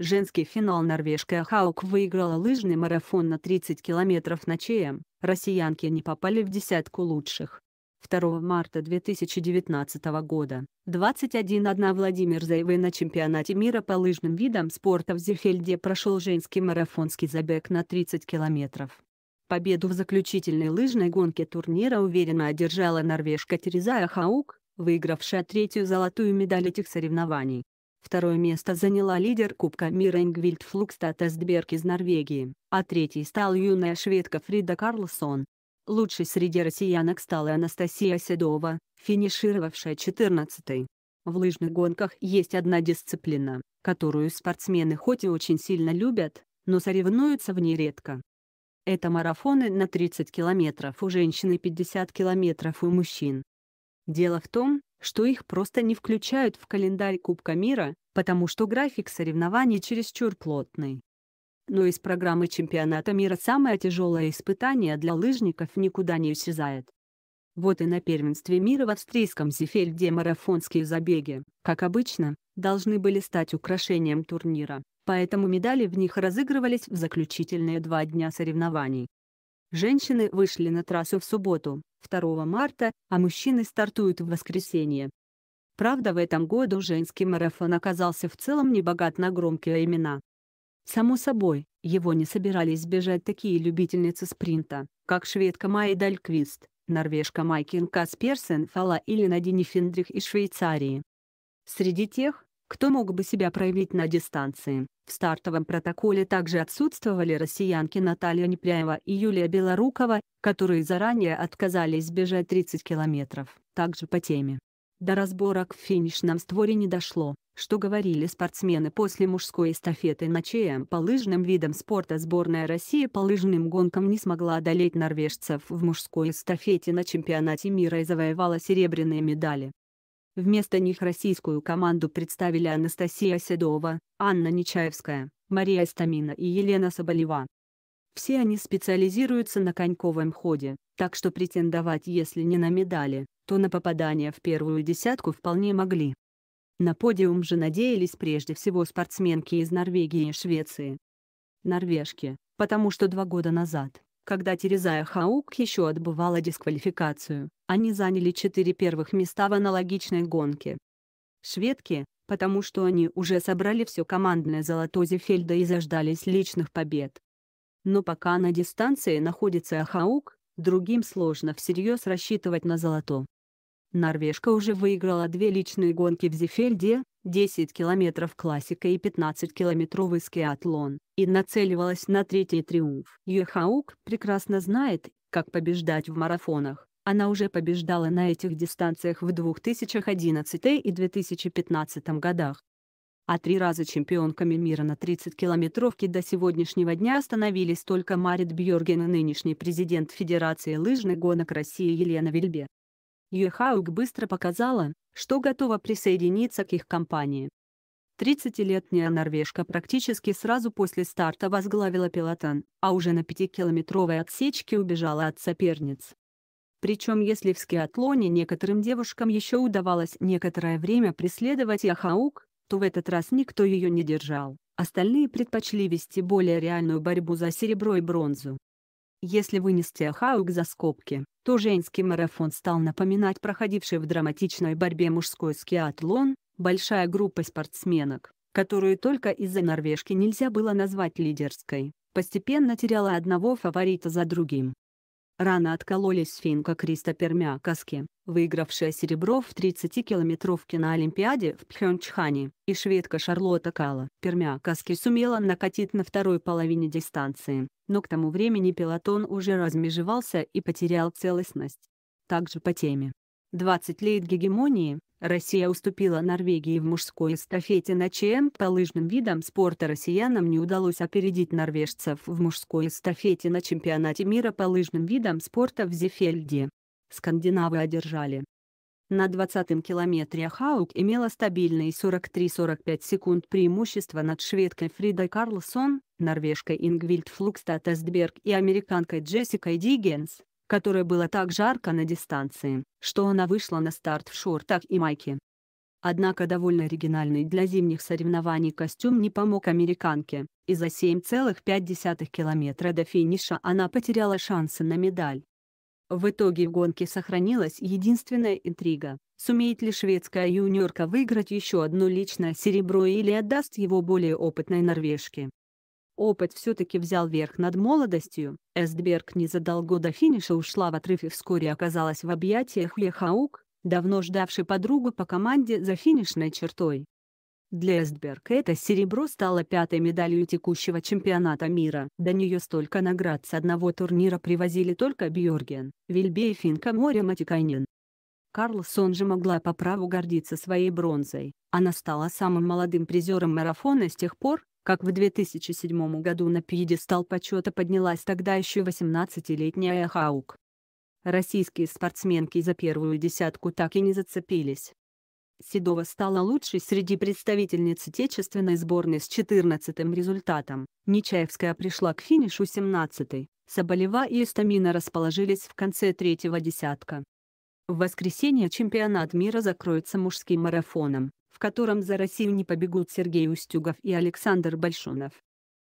Женский финал норвежская Хаук выиграла лыжный марафон на 30 километров на ЧМ, россиянки не попали в десятку лучших. 2 марта 2019 года, 21-1 Владимир Заевы на чемпионате мира по лыжным видам спорта в Зефельде прошел женский марафонский забег на 30 километров. Победу в заключительной лыжной гонке турнира уверенно одержала норвежка Терезая Хаук, выигравшая третью золотую медаль этих соревнований. Второе место заняла лидер Кубка мира Ингвильд Флукстат Эстберг из Норвегии, а третий стал юная шведка Фрида Карлсон. Лучшей среди россиянок стала Анастасия Седова, финишировавшая 14-й. В лыжных гонках есть одна дисциплина, которую спортсмены хоть и очень сильно любят, но соревнуются в ней редко. Это марафоны на 30 километров у женщин и 50 километров у мужчин. Дело в том, что их просто не включают в календарь Кубка мира, потому что график соревнований чересчур плотный. Но из программы чемпионата мира самое тяжелое испытание для лыжников никуда не исчезает. Вот и на первенстве мира в австрийском Зефельде марафонские забеги, как обычно, должны были стать украшением турнира, поэтому медали в них разыгрывались в заключительные два дня соревнований. Женщины вышли на трассу в субботу, 2 марта, а мужчины стартуют в воскресенье. Правда, в этом году женский марафон оказался в целом не богат на громкие имена. Само собой, его не собирались сбежать такие любительницы спринта, как шведка Майя Дальквист, норвежка Майкин Касперсен Фала или Надини Финдрих из Швейцарии. Среди тех, кто мог бы себя проявить на дистанции, в стартовом протоколе также отсутствовали россиянки Наталья Непряева и Юлия Белорукова, которые заранее отказались бежать 30 километров, также по теме. До разборок в финишном створе не дошло, что говорили спортсмены после мужской эстафеты на ЧМ по лыжным видам спорта сборная России по лыжным гонкам не смогла одолеть норвежцев в мужской эстафете на чемпионате мира и завоевала серебряные медали. Вместо них российскую команду представили Анастасия Седова, Анна Нечаевская, Мария Стамина и Елена Соболева. Все они специализируются на коньковом ходе, так что претендовать если не на медали, то на попадание в первую десятку вполне могли. На подиум же надеялись прежде всего спортсменки из Норвегии и Швеции. Норвежки, потому что два года назад когда Терезая Хаук еще отбывала дисквалификацию, они заняли четыре первых места в аналогичной гонке. Шведки, потому что они уже собрали все командное золото Зефельда и заждались личных побед. Но пока на дистанции находится Ахаук, другим сложно всерьез рассчитывать на золото. Норвежка уже выиграла две личные гонки в Зефельде, 10 километров классика и 15-километровый скиатлон, и нацеливалась на третий триумф. Йохаук прекрасно знает, как побеждать в марафонах. Она уже побеждала на этих дистанциях в 2011 и 2015 годах. А три раза чемпионками мира на 30-километровке до сегодняшнего дня остановились только Марит Бьорген и нынешний президент Федерации лыжных гонок России Елена Вильбе. Юхаук быстро показала, что готова присоединиться к их компании. 30-летняя норвежка практически сразу после старта возглавила пилотон, а уже на 5-километровой отсечке убежала от соперниц. Причем если в скиатлоне некоторым девушкам еще удавалось некоторое время преследовать Яхаук, то в этот раз никто ее не держал, остальные предпочли вести более реальную борьбу за серебро и бронзу. Если вынести ахаук за скобки, то женский марафон стал напоминать проходивший в драматичной борьбе мужской скиатлон, большая группа спортсменок, которую только из-за норвежки нельзя было назвать лидерской, постепенно теряла одного фаворита за другим. Рано откололись финка Криста Пермякаски, выигравшая серебро в 30-километровке на Олимпиаде в Пхенчхане, и шведка Шарлотта Кала. Пермякаски сумела накатить на второй половине дистанции, но к тому времени пелотон уже размежевался и потерял целостность. Также по теме. 20 лет гегемонии, Россия уступила Норвегии в мужской эстафете на ЧМ по лыжным видам спорта россиянам не удалось опередить норвежцев в мужской эстафете на чемпионате мира по лыжным видам спорта в Зефельде скандинавы одержали. На 20-м километре Хаук имела стабильные 43-45 секунд преимущества над шведкой Фридой Карлсон, норвежкой Ингвильд Флукстат Эстберг и американкой Джессикой Диггенс, которая было так жарко на дистанции, что она вышла на старт в шортах и майке. Однако довольно оригинальный для зимних соревнований костюм не помог американке, и за 7,5 километра до финиша она потеряла шансы на медаль. В итоге в гонке сохранилась единственная интрига. Сумеет ли шведская юниорка выиграть еще одно личное серебро или отдаст его более опытной норвежке? Опыт все-таки взял верх над молодостью, Эстберг незадолго до финиша ушла в отрыв и вскоре оказалась в объятиях Лехаук, давно ждавшей подругу по команде за финишной чертой. Для Эстберг это серебро стало пятой медалью текущего чемпионата мира. До нее столько наград с одного турнира привозили только Бьорген, Вильбе и Финка Море Матикайнен. Карлсон же могла по праву гордиться своей бронзой. Она стала самым молодым призером марафона с тех пор, как в 2007 году на пьедестал почета поднялась тогда еще 18-летняя Хаук. Российские спортсменки за первую десятку так и не зацепились. Седова стала лучшей среди представительниц отечественной сборной с 14-м результатом. Нечаевская пришла к финишу 17-й, Соболева и Истамина расположились в конце третьего десятка. В воскресенье чемпионат мира закроется мужским марафоном, в котором за Россию не побегут Сергей Устюгов и Александр Большунов.